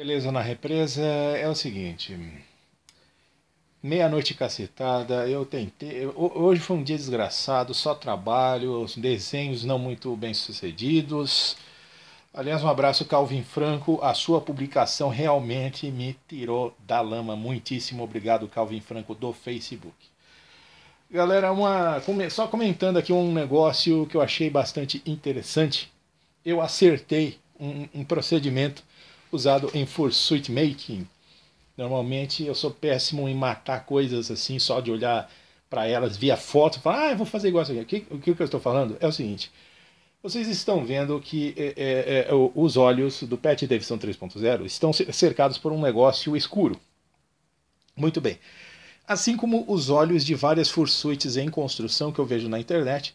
Beleza na represa é o seguinte. Meia-noite cacetada, eu tentei. Hoje foi um dia desgraçado, só trabalho, desenhos não muito bem sucedidos. Aliás, um abraço, Calvin Franco. A sua publicação realmente me tirou da lama. Muitíssimo obrigado, Calvin Franco, do Facebook. Galera, uma, só comentando aqui um negócio que eu achei bastante interessante. Eu acertei um, um procedimento usado em fursuit making. Normalmente eu sou péssimo em matar coisas assim, só de olhar para elas via foto e falar, ah, eu vou fazer igual isso aqui. O que, o que eu estou falando é o seguinte. Vocês estão vendo que é, é, é, é os olhos do Pet Davidson 3.0 estão cercados por um negócio escuro. Muito bem. Assim como os olhos de várias fursuites em construção que eu vejo na internet,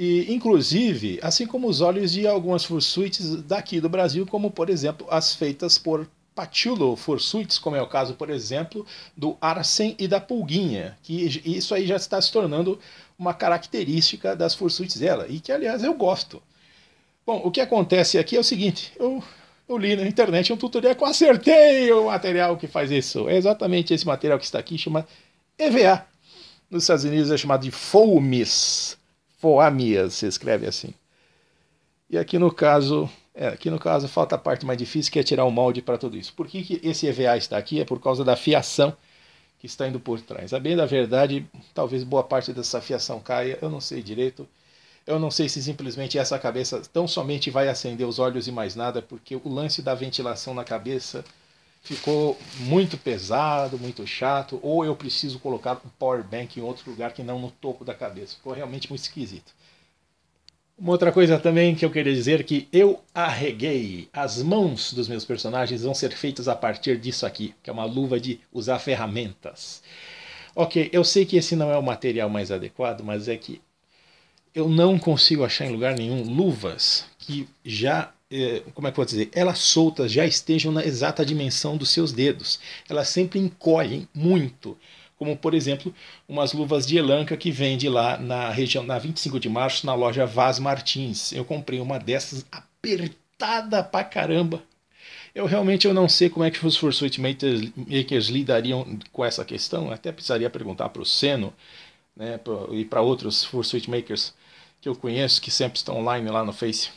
e, inclusive, assim como os óleos de algumas fursuites daqui do Brasil, como por exemplo as feitas por Patillo fursuites, como é o caso, por exemplo, do Arsen e da Pulguinha, que isso aí já está se tornando uma característica das fursuites dela, e que, aliás, eu gosto. Bom, o que acontece aqui é o seguinte, eu, eu li na internet um tutorial que eu acertei o material que faz isso. É exatamente esse material que está aqui, chama EVA. Nos Estados Unidos é chamado de FOAMIS foamias, se escreve assim. E aqui no caso, é, aqui no caso falta a parte mais difícil que é tirar o molde para tudo isso. Por que, que esse EVA está aqui? É por causa da fiação que está indo por trás. A bem da verdade, talvez boa parte dessa fiação caia, eu não sei direito. Eu não sei se simplesmente essa cabeça tão somente vai acender os olhos e mais nada, porque o lance da ventilação na cabeça ficou muito pesado, muito chato, ou eu preciso colocar um power bank em outro lugar que não no topo da cabeça. Ficou realmente muito esquisito. Uma outra coisa também que eu queria dizer que eu arreguei. As mãos dos meus personagens vão ser feitas a partir disso aqui, que é uma luva de usar ferramentas. Ok, eu sei que esse não é o material mais adequado, mas é que eu não consigo achar em lugar nenhum luvas que já eh, como é que eu vou dizer, elas soltas já estejam na exata dimensão dos seus dedos. Elas sempre encolhem muito. Como, por exemplo, umas luvas de elanca que vende lá na região, na 25 de março, na loja Vaz Martins. Eu comprei uma dessas apertada pra caramba. Eu realmente eu não sei como é que os Fursuit makers, makers lidariam com essa questão. até precisaria perguntar para o Seno né, e para outros Fursuit Makers que eu conheço, que sempre estão online lá no Face.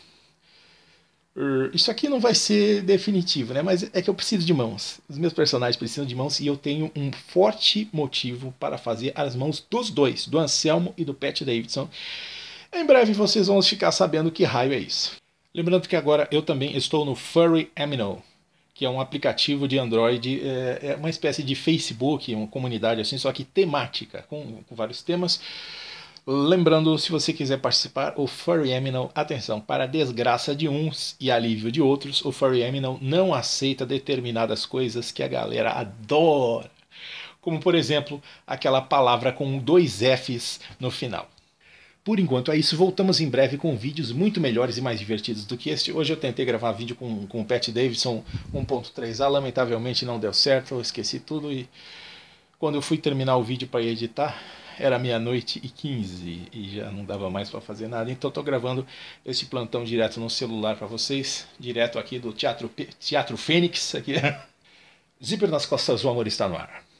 Isso aqui não vai ser definitivo, né? Mas é que eu preciso de mãos. Os meus personagens precisam de mãos e eu tenho um forte motivo para fazer as mãos dos dois, do Anselmo e do Pat Davidson. Em breve vocês vão ficar sabendo que raio é isso. Lembrando que agora eu também estou no Furry Amino, que é um aplicativo de Android, é, é uma espécie de Facebook, uma comunidade assim, só que temática, com, com vários temas. Lembrando, se você quiser participar, o Furry Eminem, atenção, para desgraça de uns e alívio de outros, o Furry Eminem não aceita determinadas coisas que a galera adora. Como, por exemplo, aquela palavra com dois Fs no final. Por enquanto é isso, voltamos em breve com vídeos muito melhores e mais divertidos do que este. Hoje eu tentei gravar vídeo com, com o Pat Davidson 1.3a, ah, lamentavelmente não deu certo, eu esqueci tudo e quando eu fui terminar o vídeo para editar, era meia-noite e 15 e já não dava mais para fazer nada, então estou gravando este plantão direto no celular para vocês, direto aqui do Teatro, Teatro Fênix, aqui. Zíper nas costas, o amor está no ar.